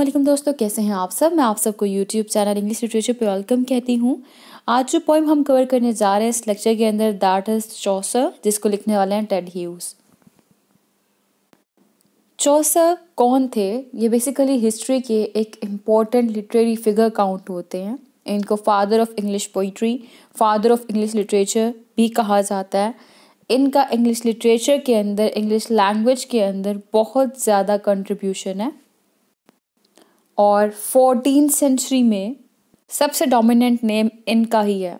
वालेकुम दोस्तों कैसे हैं आप सब मैं आप सबको यूट्यूब चैनल इंग्लिश लिटरेचर पे वेलकम कहती हूँ आज जो पोइम हम कवर करने जा रहे हैं इस लेक्चर के अंदर दैट इज चौसर जिसको लिखने वाले हैं टेड ह्यूज चौसर कौन थे ये बेसिकली हिस्ट्री के एक इम्पॉर्टेंट लिटरेरी फिगर काउंट होते हैं इनको father of English poetry father of English literature भी कहा जाता है इनका इंग्लिश लिटरेचर के अंदर इंग्लिश लैंग्वेज के अंदर बहुत ज़्यादा कंट्रीब्यूशन है और फोर्टीन सेंचुरी में सबसे डोमिनेंट नेम इनका ही है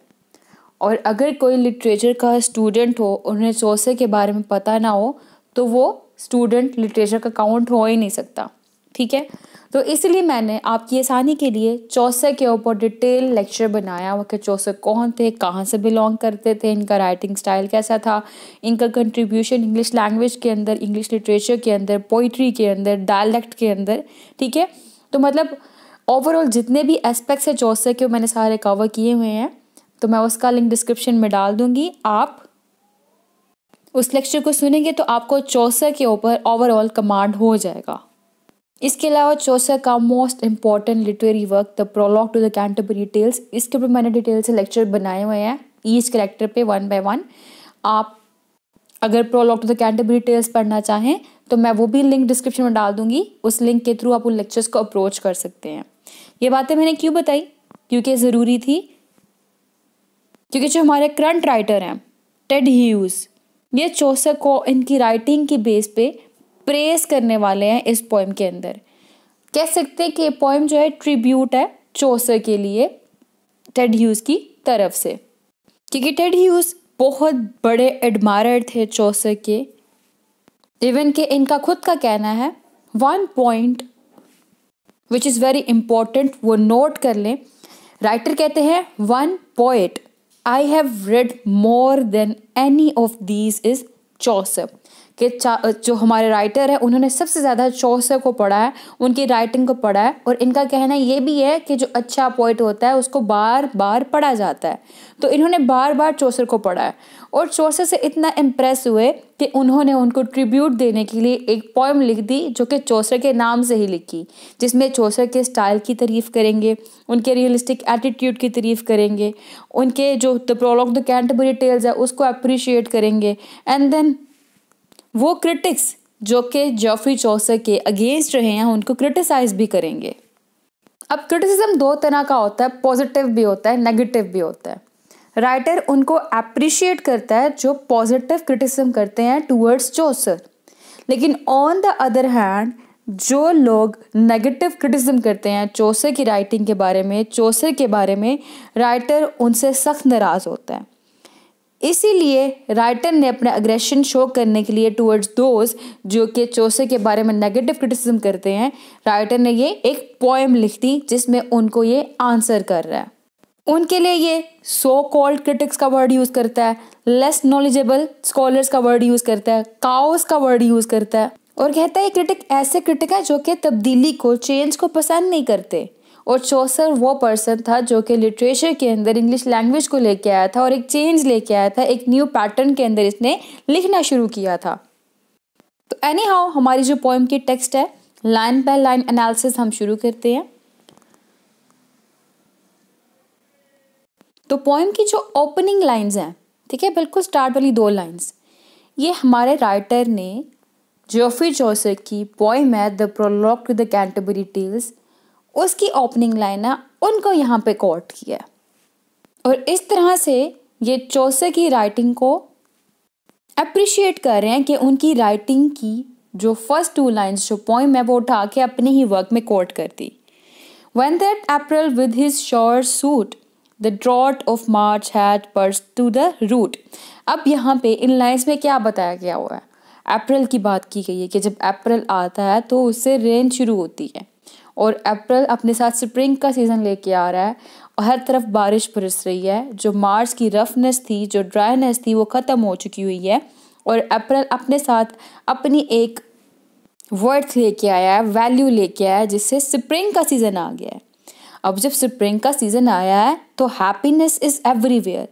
और अगर कोई लिटरेचर का स्टूडेंट हो उन्हें चौसे के बारे में पता ना हो तो वो स्टूडेंट लिटरेचर का काउंट हो ही नहीं सकता ठीक है तो इसलिए मैंने आपकी आसानी के लिए चौसे के ऊपर डिटेल लेक्चर बनाया वो कि चौसे कौन थे कहाँ से बिलोंग करते थे इनका राइटिंग स्टाइल कैसा था इनका कंट्रीब्यूशन इंग्लिश लैंग्वेज के अंदर इंग्लिश लिटरेचर के अंदर पोइट्री के अंदर डायलेक्ट के अंदर ठीक है तो मतलब ओवरऑल जितने भी एस्पेक्ट्स है चौसे के मैंने सारे कवर किए हुए हैं तो मैं उसका लिंक डिस्क्रिप्शन में डाल दूंगी आप उस लेक्चर को सुनेंगे तो आपको चौसे के ऊपर ओवरऑल कमांड हो जाएगा इसके अलावा चौसर का most important literary work the prologue to the Canterbury Tales इसके ऊपर मैंने डिटेल से लेक्चर बनाए हुए हैं ईच करेक्टर पे वन बाय वन आप अगर prologue to the Canterbury Tales पढ़ना चाहें तो मैं वो भी लिंक डिस्क्रिप्शन में डाल दूंगी उस लिंक के थ्रू आप उन लेक्चर्स को अप्रोच कर सकते हैं ये बातें मैंने क्यों बताई क्योंकि ज़रूरी थी क्योंकि जो हमारे करंट राइटर हैं टेड ह्यूज़ ये चौसक को इनकी राइटिंग की बेस पे प्रेस करने वाले हैं इस पोइम के अंदर कह सकते हैं कि ये पोइम जो है ट्रिब्यूट है चौसर के लिए टेड ह्यूज़ की तरफ से क्योंकि टेड ह्यूज़ बहुत बड़े एडमायर थे चौसर के इवन के इनका खुद का कहना है one point which is very important वो नोट कर लें राइटर कहते हैं one point I have read more than any of these is Chaucer कि जो हमारे राइटर हैं उन्होंने सबसे ज़्यादा चौसर को पढ़ा है उनकी राइटिंग को पढ़ा है और इनका कहना ये भी है कि जो अच्छा पोइट होता है उसको बार बार पढ़ा जाता है तो इन्होंने बार बार चौसर को पढ़ा है और चौसर से इतना इम्प्रेस हुए कि उन्होंने उनको ट्रिब्यूट देने के लिए एक पोइम लिख दी जो कि चौसर के नाम से ही लिखी जिसमें चौसर के स्टाइल की तारीफ़ करेंगे उनके रियलिस्टिक एटीट्यूड की तारीफ़ करेंगे उनके जो the prologue the Canterbury Tales है उसको अप्रिशिएट करेंगे एंड देन वो क्रिटिक्स जो कि जॉफरी चौसर के अगेंस्ट रहे हैं उनको क्रिटिसाइज भी करेंगे अब क्रिटिसिज्म दो तरह का होता है पॉजिटिव भी होता है नेगेटिव भी होता है राइटर उनको अप्रिशिएट करता है जो पॉजिटिव क्रिटिसिज्म करते हैं टूवर्ड्स चौसर लेकिन ऑन द अदर हैंड जो लोग नेगेटिव क्रिटिसिज्म करते हैं चौसर की राइटिंग के बारे में चौसर के बारे में राइटर उनसे सख्त नाराज़ होता है इसीलिए राइटर ने अपना अग्रेशन शो करने के लिए टूवर्ड्स दोज जो कि चौसे के बारे में नेगेटिव क्रिटिसिज्म करते हैं राइटर ने ये एक पोएम लिख दी जिसमें उनको ये आंसर कर रहा है उनके लिए ये सो कॉल्ड क्रिटिक्स का वर्ड यूज़ करता है लेस नॉलेजेबल स्कॉलर्स का वर्ड यूज़ करता है काउस का वर्ड यूज़ करता है और कहता है ये क्रिटिक ऐसे क्रिटिक है जो कि तब्दीली को चेंज को पसंद नहीं करते और चौसर वो पर्सन था जो कि लिटरेचर के अंदर इंग्लिश लैंग्वेज को लेके आया था और एक चेंज लेके आया था एक न्यू पैटर्न के अंदर इसने लिखना शुरू किया था तो एनी हाउ हमारी जो पोइम की टेक्स्ट है लाइन बाय लाइन एनालिसिस हम शुरू करते हैं तो पोइम की जो ओपनिंग लाइन्स हैं ठीक है बिल्कुल स्टार्ट वाली दो लाइन्स ये हमारे राइटर ने जोफी जोसर की पोइम है the prologue to the Canterbury Tales उसकी ओपनिंग लाइन है उनको यहाँ पे कोट किया और इस तरह से ये चौसे की राइटिंग को अप्रिशिएट कर रहे हैं कि उनकी राइटिंग की जो फर्स्ट टू लाइंस जो पॉइंट है वो उठा के अपने ही वर्क में कोट कर दी when that April with his shower sweet the drought of March had pierced to the root अब यहाँ पे इन लाइन्स में क्या बताया गया हुआ है अप्रैल की बात की गई है कि जब अप्रैल आता है तो उससे रेन शुरू होती है और अप्रैल अपने साथ स्प्रिंग का सीज़न लेके आ रहा है और हर तरफ बारिश बरस रही है जो मार्च की रफनेस थी जो ड्राइनेस थी वो ख़त्म हो चुकी हुई है और अप्रैल अपने साथ अपनी एक वर्थ लेके आया है वैल्यू लेके आया है जिससे स्प्रिंग का सीज़न आ गया है अब जब स्प्रिंग का सीज़न आया है तो happiness is everywhere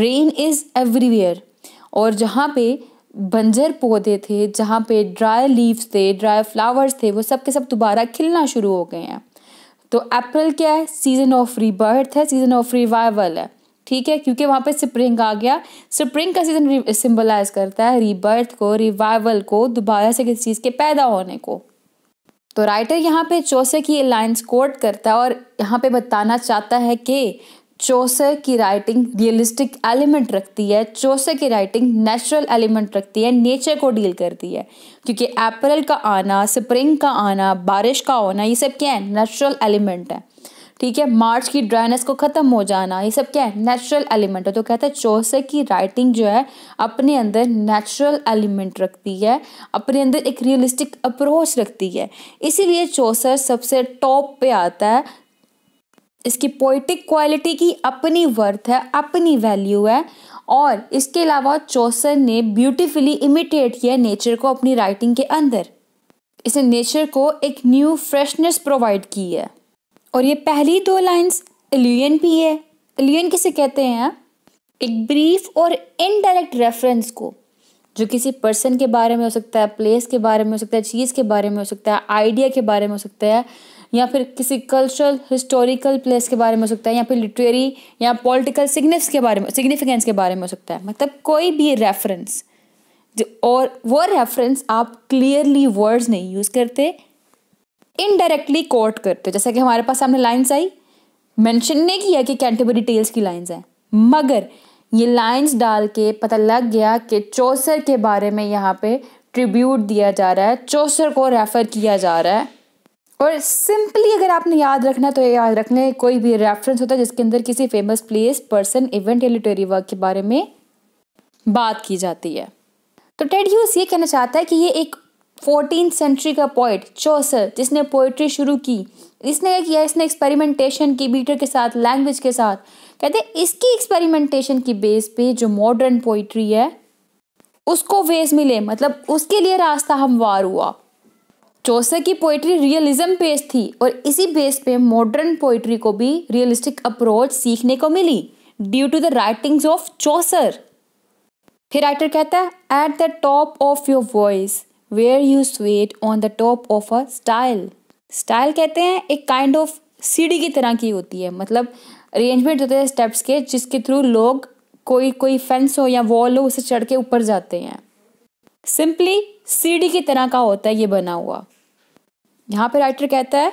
rain is everywhere और जहाँ पे बंजर पौधे थे जहाँ पे ड्राई लीव्स थे ड्राई फ्लावर्स थे वो सब के सब दोबारा खिलना शुरू हो गए हैं तो अप्रैल क्या है सीज़न ऑफ रिबर्थ है सीज़न ऑफ रिवाइवल है ठीक है क्योंकि वहाँ पे स्प्रिंग आ गया स्प्रिंग का सीज़न सिंबलाइज करता है रिबर्थ को रिवाइवल को दोबारा से किसी चीज़ के पैदा होने को तो राइटर यहाँ पे चौसे की लाइन्स कोट करता है और यहाँ पे बताना चाहता है कि चौसे की राइटिंग रियलिस्टिक एलिमेंट रखती है चौसे की राइटिंग नेचुरल एलिमेंट रखती है नेचर को डील करती है क्योंकि अप्रैल का आना स्प्रिंग का आना बारिश का होना ये सब क्या है नेचुरल एलिमेंट है ठीक है मार्च की ड्राइनेस को ख़त्म हो जाना ये सब क्या है नेचुरल एलिमेंट है तो कहता है चौसे की राइटिंग जो है अपने अंदर नेचुरल एलिमेंट रखती है अपने अंदर एक रियलिस्टिक अप्रोच रखती है इसीलिए चौसर सबसे टॉप पे आता है इसकी पोइटिक क्वालिटी की अपनी वर्थ है अपनी वैल्यू है और इसके अलावा चौसर ने ब्यूटीफुली इमिटेट किया नेचर को अपनी राइटिंग के अंदर इसने नेचर को एक न्यू फ्रेशनेस प्रोवाइड की है और ये पहली दो लाइंस एल्यून भी है एलियन किसे कहते हैं एक ब्रीफ और इनडायरेक्ट रेफरेंस को जो किसी पर्सन के बारे में हो सकता है प्लेस के बारे में हो सकता है चीज़ के बारे में हो सकता है आइडिया के बारे में हो सकता है या फिर किसी कल्चरल हिस्टोरिकल प्लेस के बारे में हो सकता है या फिर लिटरेरी या पॉलिटिकल सिग्निफ्स के बारे में सिग्निफिकेंस के बारे में हो सकता है मतलब कोई भी रेफरेंस और वो रेफरेंस आप क्लियरली वर्ड्स नहीं यूज़ करते इनडायरेक्टली कोट करते हो जैसा कि हमारे पास सामने लाइन्स आई मैंशन नहीं किया कि कैंटेबरी टेल्स की लाइन्स हैं मगर ये लाइन्स डाल के पता लग गया कि चौसर के बारे में यहाँ पे ट्रिब्यूट दिया जा रहा है चौसर को रेफ़र किया जा रहा है और सिंपली अगर आपने याद रखना तो याद रखना कोई भी रेफरेंस होता है जिसके अंदर किसी फेमस प्लेस पर्सन इवेंट या लिटरेरी वर्क के बारे में बात की जाती है तो टेड ह्यूज ये कहना चाहता है कि ये एक फोर्टीन सेंचुरी का पोइट चौसर जिसने पोइट्री शुरू की इसने क्या किया इसने एक्सपेरिमेंटेशन की बीटर के साथ लैंग्वेज के साथ कहते हैं इसकी एक्सपेरिमेंटेशन की बेस पे जो मॉडर्न पोइट्री है उसको वेज मिले मतलब उसके लिए रास्ता हमवार हुआ चौसर की पोइट्री रियलिज्म बेस्ड थी और इसी बेस पे मॉडर्न पोइट्री को भी रियलिस्टिक अप्रोच सीखने को मिली due to the writings of Chaucer फिर राइटर कहता है at the top of your voice where you swayed on the top of a stile stile कहते हैं एक काइंड ऑफ सीढ़ी की तरह की होती है मतलब अरेंजमेंट होते हैं स्टेप्स के जिसके थ्रू लोग कोई कोई फेंस हो या वॉल हो उसे चढ़ के ऊपर जाते हैं सिंपली सीढ़ी की तरह का होता है ये बना हुआ यहाँ पे राइटर कहता है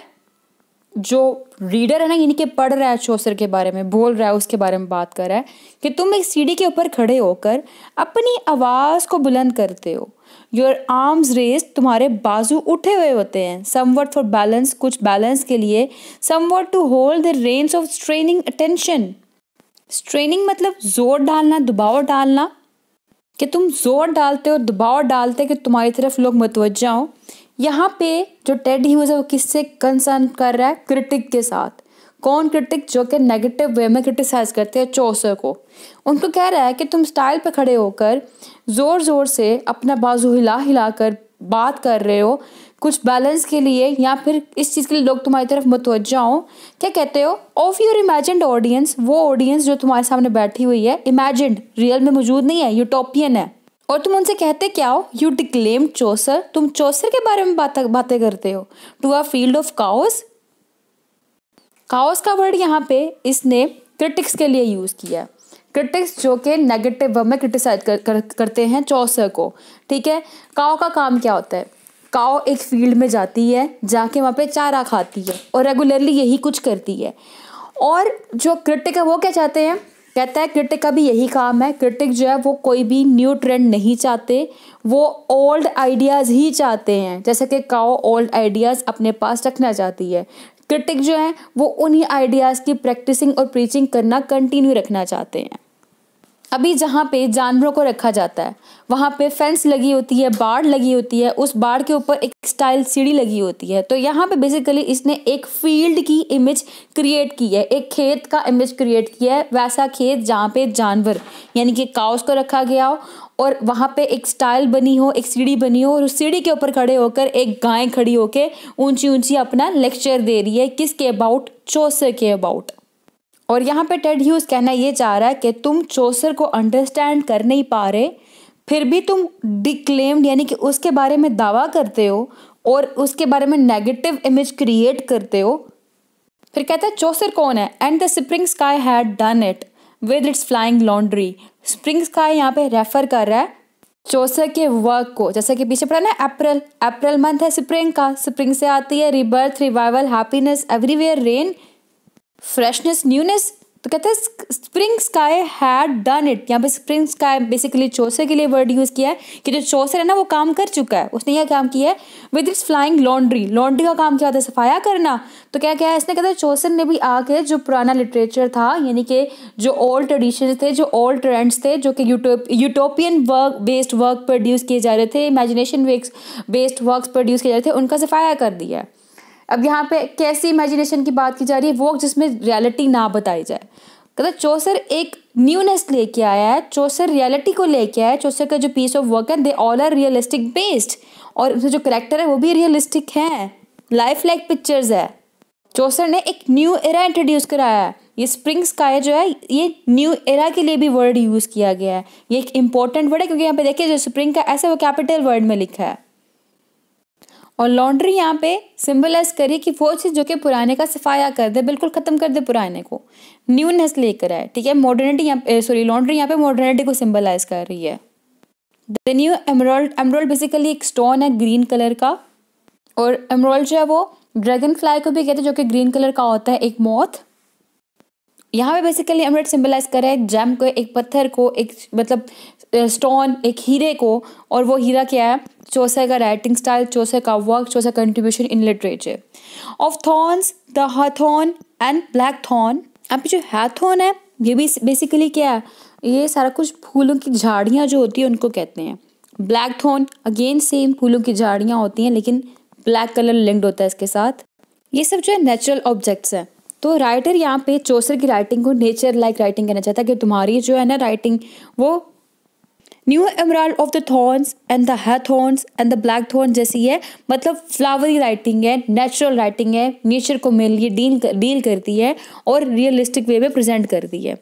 जो रीडर है ना यानी कि पढ़ रहा है चौसर के बारे में बोल रहा है उसके बारे में बात कर रहा है कि तुम एक सीढ़ी के ऊपर खड़े होकर अपनी आवाज़ को बुलंद करते हो योर आर्म्स रेस तुम्हारे बाजू उठे हुए होते हैं वर्ड फॉर बैलेंस कुछ बैलेंस के लिए somewhat to hold the reins of straining attention straining मतलब जोर डालना दबाव डालना कि तुम जोर डालते हो दबाव डालते कि तुम्हारी तरफ लोग मतवजा हो यहाँ पे जो टेड ह्यूज है वो किससे कंसर्न कर रहा है क्रिटिक के साथ कौन क्रिटिक जो कि नेगेटिव वे में क्रिटिसाइज करते हैं चौसर को उनको कह रहा है कि तुम स्टाइल पर खड़े होकर ज़ोर ज़ोर से अपना बाजू हिला हिला कर बात कर रहे हो कुछ बैलेंस के लिए या फिर इस चीज़ के लिए लोग तुम्हारी तरफ मतवजा हो क्या कहते हो ऑफ योर इमेजिड ऑडियंस वो ऑडियंस जो तुम्हारे सामने बैठी हुई है इमेजिड रियल में मौजूद नहीं है यूटोपियन है और तुम उनसे कहते क्या हो यू डिक्लेम चौसर तुम चौसर के बारे में बातें करते हो to a field of cows cows का वर्ड यहाँ पे इसने क्रिटिक्स के लिए यूज़ किया क्रिटिक्स जो कि नेगेटिव वर्ब में क्रिटिसाइज कर, कर, करते हैं चौसर को ठीक है काओ का काम क्या होता है काओ एक फील्ड में जाती है जाके वहाँ पे चारा खाती है और रेगुलरली यही कुछ करती है और जो क्रिटिक है वो क्या चाहते हैं कहता है क्रिटिक का भी यही काम है क्रिटिक जो है वो कोई भी न्यू ट्रेंड नहीं चाहते वो ओल्ड आइडियाज़ ही चाहते हैं जैसे कि काओ ओल्ड आइडियाज़ अपने पास रखना चाहती है क्रिटिक जो है वो उन्हीं आइडियाज़ की प्रैक्टिसिंग और प्रीचिंग करना कंटिन्यू रखना चाहते हैं अभी जहाँ पे जानवरों को रखा जाता है वहाँ पे फेंस लगी होती है बाड़ लगी होती है उस बाड़ के ऊपर एक स्टाइल सीढ़ी लगी होती है तो यहाँ पे बेसिकली इसने एक फील्ड की इमेज क्रिएट की है एक खेत का इमेज क्रिएट किया है वैसा खेत जहाँ पे जानवर यानी कि काउस को रखा गया हो और वहाँ पे एक स्टाइल बनी हो एक सीढ़ी बनी हो और उस सीढ़ी के ऊपर खड़े होकर एक गाय खड़ी होकर ऊंची ऊंची अपना लेक्चर दे रही है किसके अबाउट चौसे के अबाउट और यहाँ पे टेड ह्यूज कहना ये चाह रहा है कि तुम चोसर को अंडरस्टैंड कर नहीं पा रहे फिर भी तुम डिक्लेम्ड यानी कि उसके बारे में दावा करते हो और उसके बारे में नेगेटिव इमेज क्रिएट करते हो फिर कहता है चोसर कौन है and the spring sky had done it with its flying laundry spring sky यहाँ पे रेफर कर रहा है चोसर के वर्क को जैसे कि पीछे पड़ा ना अप्रैल अप्रैल मंथ है स्प्रिंग का स्प्रिंग से आती है rebirth revival happiness everywhere rain freshness newness तो कहते हैं spring sky had done it यहाँ पे स्प्रिंग स्काई बेसिकली चौसर के लिए वर्ड यूज़ किया है कि जो चौसर है ना वो काम कर चुका है उसने यह काम किया है with its flying laundry laundry का काम क्या होता है सफाया करना तो क्या क्या है इसने कहते हैं चौसर ने भी आके जो पुराना लिटरेचर था यानी कि जो ओल्ड ट्रेडिशन थे जो ओल्ड ट्रेंड्स थे जो कि utopian work based work produce किए जा रहे थे इमेजिनेशन बेस्ड वर्क प्रोड्यूस किए जा रहे थे उनका सफाया कर दिया है अब यहाँ पे कैसी इमेजिनेशन की बात की जा रही है वो जिसमें रियलिटी ना बताई जाए कहते चौसर एक न्यूनेस लेके आया है चौसर रियलिटी को लेके आया है चौसर का जो पीस ऑफ वर्क है they all are realistic based और उसमें जो करेक्टर है वो भी रियलिस्टिक हैं लाइफ लाइक पिक्चर्स है चौसर ने एक न्यू एरा इंट्रोड्यूस कराया है ये स्प्रिंग स्काय जो है ये न्यू एरा के लिए भी वर्ड यूज़ किया गया है ये एक इंपॉर्टेंट वर्ड है क्योंकि यहाँ पे देखिए जो स्प्रिंग का ऐसा वो कैपिटल वर्ड में लिखा है और लॉन्ड्री यहाँ पे सिंबलाइज करिए कि वो चीज़ जो कि पुराने का सफाया कर दे बिल्कुल ख़त्म कर दे पुराने को न्यूनेस लेकर आए ठीक है मॉडर्निटी यहाँ सॉरी लॉन्ड्री यहाँ पे मॉडर्निटी को सिंबलाइज कर रही है the new emerald emerald basically एक स्टोन है ग्रीन कलर का और एमरोल्ड जो है वो ड्रैगन फ्लाई को भी कहते हैं जो कि ग्रीन कलर का होता है एक मॉथ यहाँ पे बेसिकली अमृत सिंबलाइज कर रहा है जैम को एक पत्थर को एक मतलब स्टोन एक हीरे को और वो हीरा क्या है चौसे का राइटिंग स्टाइल चौसे का work Chaucer contribution in literature of thorns the hawthorn and black thorn अब जो हैथोन है ये भी बेसिकली क्या है ये सारा कुछ फूलों की झाड़ियाँ जो होती है उनको कहते हैं ब्लैक थॉर्न अगेन सेम फूलों की झाड़ियाँ होती हैं लेकिन ब्लैक कलर लिंक्ड होता है इसके साथ ये सब जो है नेचुरल ऑब्जेक्ट्स हैं तो राइटर यहाँ पे चोसर की राइटिंग को नेचर लाइक राइटिंग कहना चाहता है कि तुम्हारी जो है ना राइटिंग वो new emerald of the thorns and the hawthorns and the black thorn जैसी है मतलब फ्लावरी राइटिंग है नेचुरल राइटिंग है नेचर को मेनली डील डील करती है और रियलिस्टिक वे में प्रेजेंट करती है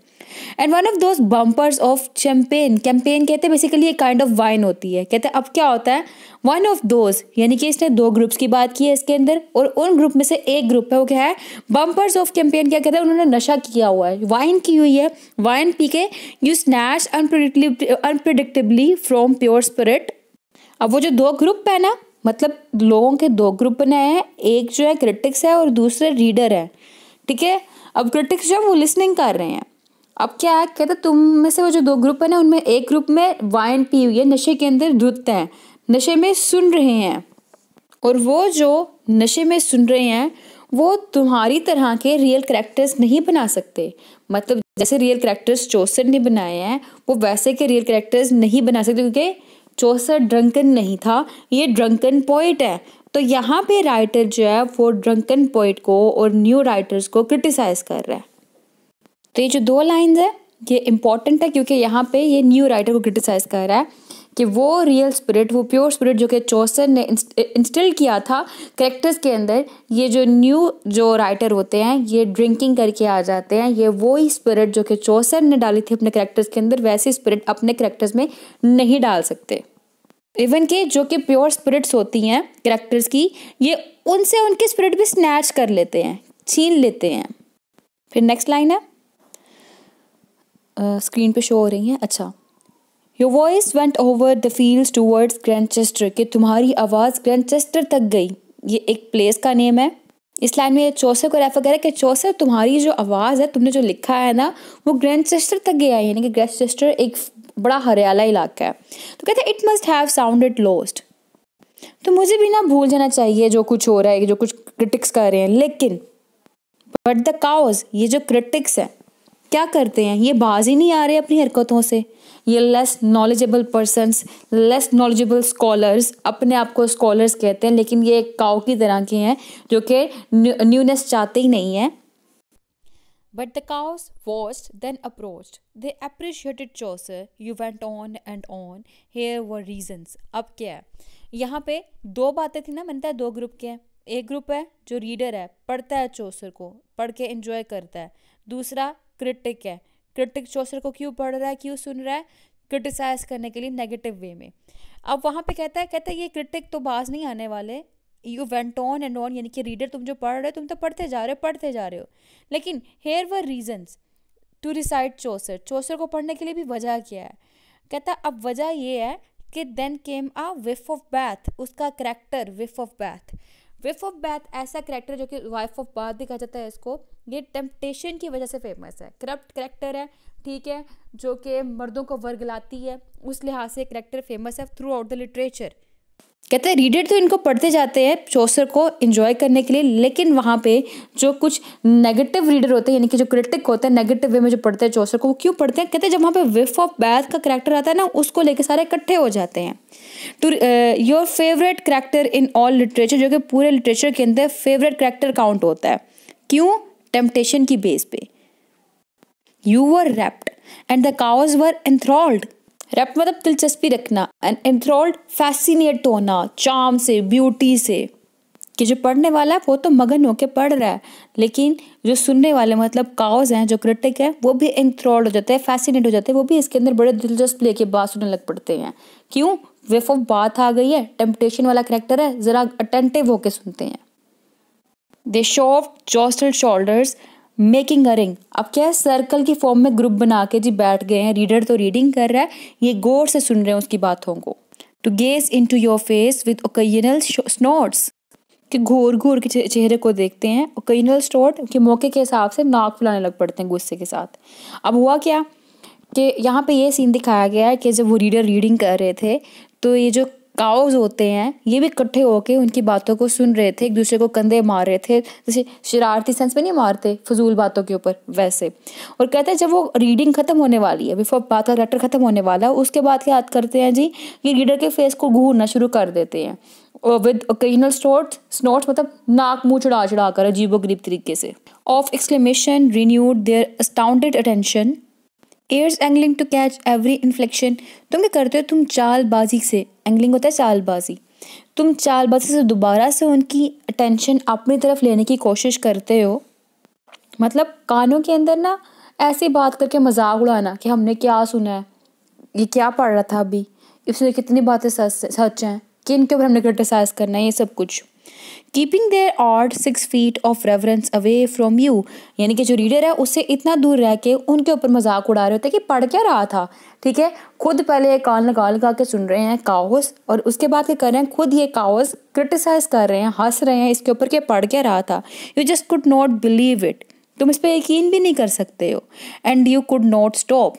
and one of those bumpers of champagne campaign कहते हैं बेसिकली एक काइंड ऑफ वाइन होती है कहते हैं अब क्या होता है वन ऑफ दोज यानी कि इसने दो ग्रुप्स की बात की है इसके अंदर और उन ग्रुप में से एक ग्रुप है वो क्या है बम्पर्स ऑफ कैंपेन क्या कहते हैं उन्होंने नशा किया हुआ है वाइन की हुई है वाइन पी के you snatched unpredictably from pure spirit अब वो जो दो ग्रुप है ना मतलब लोगों के दो ग्रुप बनाए हैं एक जो है क्रिटिक्स है और दूसरे रीडर है ठीक है अब क्रिटिक्स जो है वो लिसनिंग कर रहे हैं अब क्या है कहते तुम में से वो जो दो ग्रुप है ना उनमें एक ग्रुप में वाइन पी हुई है नशे के अंदर धुत हैं नशे में सुन रहे हैं और वो जो नशे में सुन रहे हैं वो तुम्हारी तरह के रियल करेक्टर्स नहीं बना सकते मतलब जैसे रियल करेक्टर्स चौसर ने बनाए हैं वो वैसे के रियल करेक्टर्स नहीं बना सकते क्योंकि चौसर ड्रंकन नहीं था ये ड्रंकन पॉइंट है तो यहाँ पे राइटर जो है वो ड्रंकन पॉइंट को और न्यू राइटर्स को क्रिटिसाइज़ कर रहा है तो ये जो दो लाइन्स है ये इंपॉर्टेंट है क्योंकि यहाँ पे ये न्यू राइटर को क्रिटिसाइज कर रहा है कि वो रियल स्पिरिट वो प्योर स्पिरिट जो कि चौसर ने इंस्टिल किया था करेक्टर्स के अंदर ये जो न्यू जो राइटर होते हैं ये ड्रिंकिंग करके आ जाते हैं ये वो ही स्पिरिट जो कि चौसर ने डाली थी अपने करेक्टर्स के अंदर वैसी स्पिरिट अपने करेक्टर्स में नहीं डाल सकते इवन के जो कि प्योर स्पिरिट्स होती हैं करेक्टर्स की ये उनसे उनकी स्पिरिट भी स्नैच कर लेते हैं छीन लेते हैं फिर नेक्स्ट लाइन है स्क्रीन पे शो हो रही हैं अच्छा your voice went over the field towards Grantchester कि तुम्हारी आवाज़ ग्रैंडचेस्टर तक गई ये एक प्लेस का नेम है इस लाइन में चौसर को रेफर करें कि चौसर तुम्हारी जो आवाज़ है तुमने जो लिखा है ना वो ग्रैंडचेस्टर तक गया है यानी कि ग्रैंडचेस्टर एक बड़ा हरियाला इलाका है तो कहते हैं it must have sounded lost तो मुझे भी ना भूल जाना चाहिए जो कुछ हो रहा है जो कुछ क्रिटिक्स कर रहे हैं लेकिन बट द काउज ये जो क्रिटिक्स हैं क्या करते हैं ये बाज ही नहीं आ रहे अपनी हरकतों से ये less knowledgeable person less knowledgeable scholars अपने आप को स्कॉलर्स कहते हैं लेकिन ये एक काउ की तरह के हैं जो कि न्यूनेस चाहते ही नहीं हैं but the cows watched, then approach They appreciated Chaucer. You went on and on here were reasons अब क्या है यहाँ पे दो बातें थी ना मैंने है दो ग्रुप के हैं एक ग्रुप है जो रीडर है पढ़ता है चौसर को पढ़ के इंजॉय करता है दूसरा क्रिटिक है क्रिटिक चौसर को क्यों पढ़ रहा है क्यों सुन रहा है क्रिटिसाइज करने के लिए नेगेटिव वे में अब वहाँ पे कहता है कहता है ये क्रिटिक तो बाज नहीं आने वाले you went on and on यानी कि रीडर तुम जो पढ़ रहे हो तुम तो पढ़ते जा रहे हो पढ़ते जा रहे हो लेकिन here were reasons to recite Chaucer Chaucer को पढ़ने के लिए भी वजह क्या है कहता अब वजह ये है कि then came uh विफ of Bath उसका character wife of Bath wife of Bath ऐसा करैक्टर जो कि वाइफ ऑफ बाथ भी कहा जाता है इसको ये टेम्पटेशन की वजह से फेमस है करप्ट करेक्टर है ठीक है जो कि मर्दों को वर्ग लाती है उस लिहाज से करेक्टर फेमस है थ्रू आउट द लिटरेचर कहते हैं रीडर तो इनको पढ़ते जाते हैं चौसर को इन्जॉय करने के लिए लेकिन वहाँ पे जो कुछ नेगेटिव रीडर होते हैं यानी कि जो क्रिटिक होते हैं नेगेटिव वे में जो पढ़ते हैं चौसर को वो क्यों पढ़ते हैं कहते हैं जब वहाँ पे विफ ऑफ बैथ का करेक्टर आता है ना उसको लेके सारे इकट्ठे हो जाते हैं to your favourite character in all literature जो कि पूरे लिटरेचर के अंदर फेवरेट करेक्टर काउंट होता है क्यों टेम्पटेशन की बेस पे you were rapt and the cows were enthralled rapt मतलब दिलचस्पी रखना एंड एंथ्रॉल्ड फैसिनेट होना चाम से ब्यूटी से कि जो पढ़ने वाला है वो तो मगन होकर पढ़ रहा है लेकिन जो सुनने वाले मतलब काउज हैं जो क्रिटिक हैं वो भी इंथ्रॉल्ड हो जाते हैं फैसिनेट हो जाते हैं वो भी इसके अंदर बड़े दिलचस्प लेके बात सुनने लग पड़ते हैं क्यों वेफ ऑफ बात आ गई है टेम्पटेशन वाला करेक्टर है ज़रा अटेंटिव होके सुनते हैं they shove jostle shoulders making a ring अब क्या है सर्कल की फॉर्म में ग्रुप बना के जी बैठ गए हैं रीडर तो रीडिंग कर रहा है ये गौर से सुन रहे हैं उसकी बातों को to gaze into your face with occasional snorts के घोर घूर के चेहरे को देखते हैं ओकेजनल स्टोट के मौके के हिसाब से नाक फुलाने लग पड़ते हैं गुस्से के साथ अब हुआ क्या कि यहाँ पे ये सीन दिखाया गया है कि जब वो रीडर रीडिंग कर रहे थे तो ये जो काउज होते हैं ये भी इकट्ठे होके उनकी बातों को सुन रहे थे एक दूसरे को कंधे मार रहे थे जैसे शरारती सेंस में नहीं मारते फजूल बातों के ऊपर वैसे और कहते हैं जब वो रीडिंग खत्म होने वाली है बिफोर बात का लेटर खत्म होने वाला है उसके बाद याद करते हैं जी ये रीडर के फेस को घूरना शुरू कर देते हैं विद ओकेजनल स्नोट्स स्नोट्स मतलब नाक मुंह चढ़ा चढ़ा कर अजीबो गरीब तरीके से of exclamation renewed their astounded attention ears angling to catch every inflection तुम क्या करते हो तुम चालबाजी से एंगलिंग होता है चालबाजी तुम चालबाजी से दोबारा से उनकी अटेंशन अपनी तरफ लेने की कोशिश करते हो मतलब कानों के अंदर ना ऐसी बात करके मजाक उड़ाना कि हमने क्या सुना है ये क्या पढ़ रहा था अभी इसमें कितनी बातें सच हैं कि इनके ऊपर हमने क्रिटिसाइज़ करना है ये सब कुछ keeping their awed six feet of reverence away from you यानी कि जो रीडर है उससे इतना दूर रह के उनके ऊपर मजाक उड़ा रहे होते हैं कि पढ़ क्या रहा था ठीक है खुद पहले कान लगा लगा के सुन रहे हैं काओस और उसके बाद क्या कर रहे हैं खुद ये काओस क्रिटिसाइज कर रहे हैं हंस रहे हैं इसके ऊपर कि पढ़ क्या रहा था you just could not believe it तुम इस पर यकीन भी नहीं कर सकते हो and you could not stop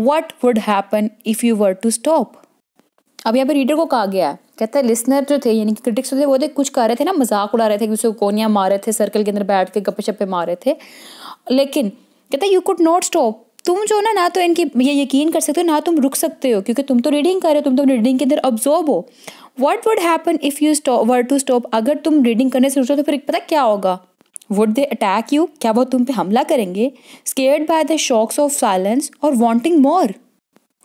what would happen if you were to stop अब यहाँ पर रीडर को कहा गया है कहता है लिसनर जो थे यानी कि क्रिटिक्स थे वो थे कुछ कर रहे थे ना मजाक उड़ा रहे थे एक दूसरे को मार रहे थे सर्कल के अंदर बैठ के गप्पे छप्पे मार रहे थे लेकिन कहता है यू कुड नॉट स्टॉप तुम जो ना ना तो इनकी ये यकीन कर सकते हो ना तुम रुक सकते हो क्योंकि तुम तो रीडिंग कर रहे हो तुम तो रीडिंग के अंदर ऑब्जॉर्व हो what would happen if you stop were to stop अगर तुम रीडिंग करने से रुको तो फिर पता क्या होगा वुड दे अटैक यू क्या वो तुम पे हमला करेंगे scared by the shocks of silence और वॉन्टिंग मोर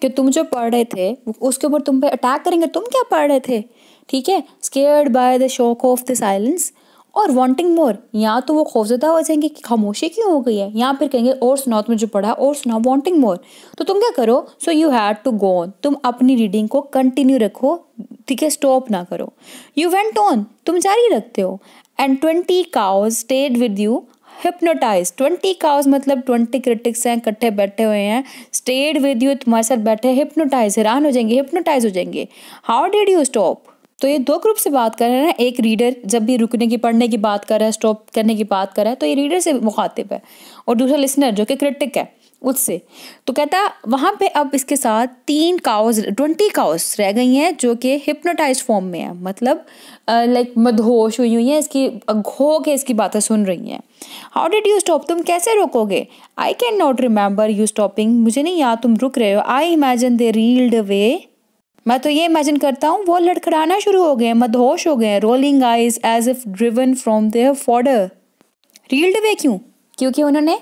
कि तुम जो पढ़ रहे थे उसके ऊपर तुम पे अटैक करेंगे तुम क्या पढ़ रहे थे ठीक है scared by the shock of the silence और वॉन्टिंग मोर या तो वो खौफजदा हो जाएंगे कि खामोशी क्यों हो गई है या फिर कहेंगे और सुनाओ तुम्हें जो पढ़ा और सुनाओ वॉन्टिंग मोर तो तुम क्या करो so you had to go on तुम अपनी रीडिंग को कंटिन्यू रखो ठीक है स्टॉप ना करो यू वेंट ऑन तुम जारी रखते हो and twenty cows stayed with you hypnotize twenty cows मतलब ट्वेंटी क्रिटिक्स हैं इकट्ठे बैठे हुए हैं स्टेड विद यू तुम्हारे साथ बैठे हिप्नोटाइज हैरान हो जाएंगे हिप्नोटाइज हो जाएंगे हाउ डिड यू स्टॉप तो ये दो ग्रुप से बात कर रहे हैं ना एक रीडर जब भी रुकने की पढ़ने की बात कर रहा है स्टॉप करने की बात कर रहा है तो ये रीडर से मुखातिब है और दूसरा लिसनर जो कि क्रिटिक है उससे तो कहता वहाँ पे अब इसके साथ तीन काउस ट्वेंटी काउस रह गई हैं जो कि हिप्नोटाइज फॉर्म में है मतलब लाइक मदहोश हुई हुई हैं इसकी घो के इसकी बातें सुन रही हैं हाउ डिड यू स्टॉप तुम कैसे रोकोगे I can not remember you stopping मुझे नहीं याद तुम रुक रहे हो आई इमेजिन दे रील्ड वे मैं तो ये इमेजिन करता हूँ वो लड़खड़ाना शुरू हो गए मदहोश हो गए rolling eyes as if driven from their fodder reeled वे क्यों क्योंकि उन्होंने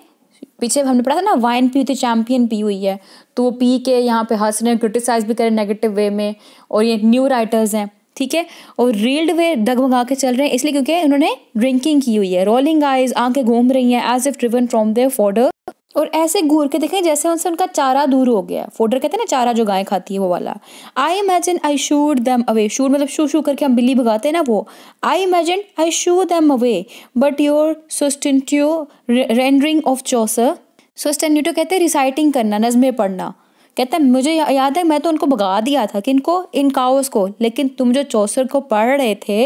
पीछे हमने पढ़ा था ना वाइन पी हुई थी चैम्पियन पी हुई है तो वो पी के यहाँ पे हंस रहे हैं क्रिटिसाइज भी करें नेगेटिव वे में और ये न्यू राइटर्स हैं ठीक है और रील्ड वे दगमगा के चल रहे हैं इसलिए क्योंकि उन्होंने ड्रिंकिंग की हुई है रोलिंग आइज आंखें घूम रही हैं as if driven from their fodder और ऐसे घूर के देखें जैसे उनसे उनका चारा दूर हो गया फोडर कहते हैं ना चारा जो गाय खाती है वो वाला I imagine I shooed them away shooed मतलब शू शू करके हम बिल्ली भगाते हैं ना वो I imagine I shoo them away but your sostenuto rendering of Chaucer sostenuto कहते हैं रिसाइटिंग करना नज़में पढ़ना कहता है मुझे याद है मैं तो उनको भगा दिया था कि इनको इन काउस को लेकिन तुम जो चौसर को पढ़ रहे थे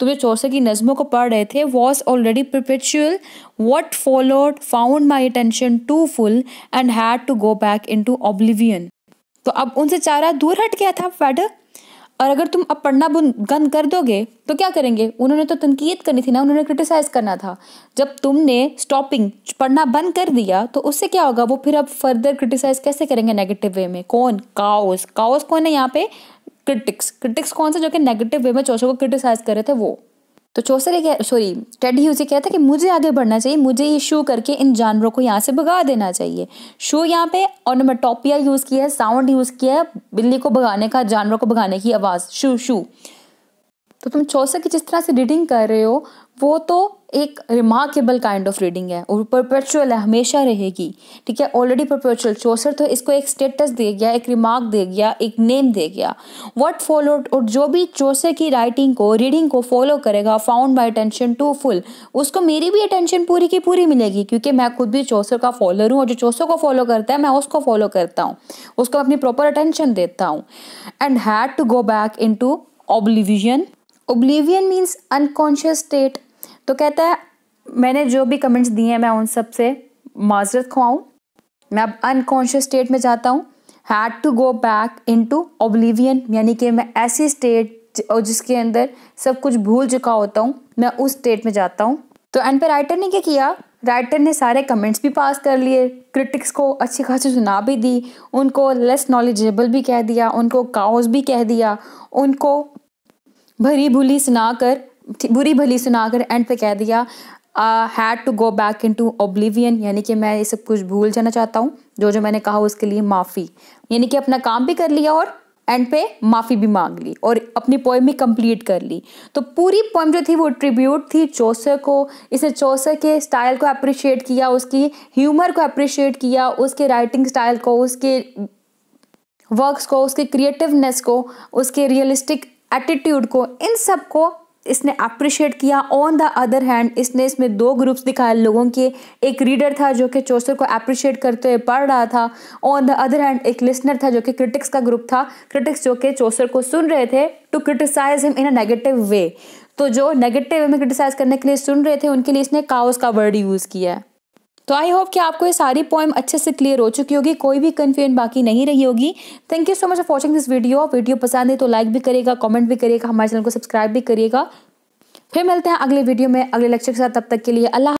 तुम जो चौसर की नज़मों को पढ़ रहे थे was already perpetual what followed found my attention too full and had to go back into oblivion तो अब उनसे चारा दूर हट गया था फैडर और अगर तुम अब पढ़ना बंद कर दोगे तो क्या करेंगे उन्होंने तो तनकीद करनी थी ना उन्होंने क्रिटिसाइज़ करना था जब तुमने स्टॉपिंग पढ़ना बंद कर दिया तो उससे क्या होगा वो फिर अब फर्दर क्रिटिसाइज़ कैसे करेंगे नेगेटिव वे में कौन काओस काओस कौन है यहाँ पे क्रिटिक्स क्रिटिक्स कौन से जो कि नेगेटिव वे में चौचों को क्रिटिसाइज़ कर रहे थे वो तो चौसर ये सॉरी टेड उसे ये कहता है कि मुझे आगे बढ़ना चाहिए मुझे ये शो करके इन जानवरों को यहाँ से भगा देना चाहिए शो यहाँ पे ऑनोमेटोपिया यूज़ किया है साउंड यूज़ किया है बिल्ली को भगाने का जानवरों को भगाने की आवाज़ शू शू तो तुम चौसा की जिस तरह से रीडिंग कर रहे हो वो तो एक रिमार्केबल काइंड ऑफ रीडिंग है और परपेचुअल है हमेशा रहेगी ठीक है ऑलरेडी परपेचुअल चौसर तो इसको एक स्टेटस दे गया एक रिमार्क दे गया एक नेम दे गया व्हाट फॉलो और जो भी चौसर की राइटिंग को रीडिंग को फॉलो करेगा found by attention too full उसको मेरी भी अटेंशन पूरी की पूरी मिलेगी क्योंकि मैं खुद भी चौसर का फॉलोर हूँ और जो चौसर को फॉलो करता है मैं उसको फॉलो करता हूँ उसको अपनी प्रॉपर अटेंशन देता हूँ and had to go back into oblivion oblivion means unconscious state तो कहता है मैंने जो भी कमेंट्स दिए हैं मैं उन सब से माजरत खुआऊँ मैं अब अनकॉन्शियस स्टेट में जाता हूँ had to go back into oblivion यानी कि मैं ऐसी स्टेट और जिसके अंदर सब कुछ भूल चुका होता हूँ मैं उस स्टेट में जाता हूँ तो एंड पे राइटर ने क्या किया राइटर ने सारे कमेंट्स भी पास कर लिए क्रिटिक्स को अच्छी खासी सुना भी दी उनको लेस नॉलेजेबल भी कह दिया उनको काउस भी कह दिया उनको भरी भूली कर बुरी भली सुना कर एंड पे कह दिया had to go back into oblivion यानी कि मैं ये सब कुछ भूल जाना चाहता हूँ जो जो मैंने कहा उसके लिए माफ़ी यानी कि अपना काम भी कर लिया और एंड पे माफ़ी भी मांग ली और अपनी पोएम भी कंप्लीट कर ली तो पूरी पोएम जो थी वो ट्रिब्यूट थी चौसर को इसने चौसर के स्टाइल को अप्रिशिएट किया उसकी ह्यूमर को अप्रिशिएट किया उसके राइटिंग स्टाइल को उसके वर्क्स को उसके क्रिएटिवनेस को उसके रियलिस्टिक एटीट्यूड को इन सब को इसने अप्रिशिएट किया ऑन द अदर हैंड इसने इसमें दो ग्रुप्स दिखाए लोगों के एक रीडर था जो कि चोसर को अप्रिशिएट करते हुए पढ़ रहा था ऑन द अदर हैंड एक लिसनर था जो कि क्रिटिक्स का ग्रुप था क्रिटिक्स जो कि चोसर को सुन रहे थे to criticize him in a negative way तो जो नेगेटिव वे में क्रिटिसाइज करने के लिए सुन रहे थे उनके लिए इसने काउस का वर्ड यूज़ किया है तो आई होप कि आपको ये सारी पॉइंट अच्छे से क्लियर हो चुकी होगी कोई भी कन्फ्यूजन बाकी नहीं रही होगी thank you so much for watching this video video पसंद है तो लाइक भी करेगा कॉमेंट भी करिएगा हमारे चैनल को सब्सक्राइब भी करिएगा फिर मिलते हैं अगले वीडियो में अगले लेक्चर के साथ तब तक के लिए अल्लाह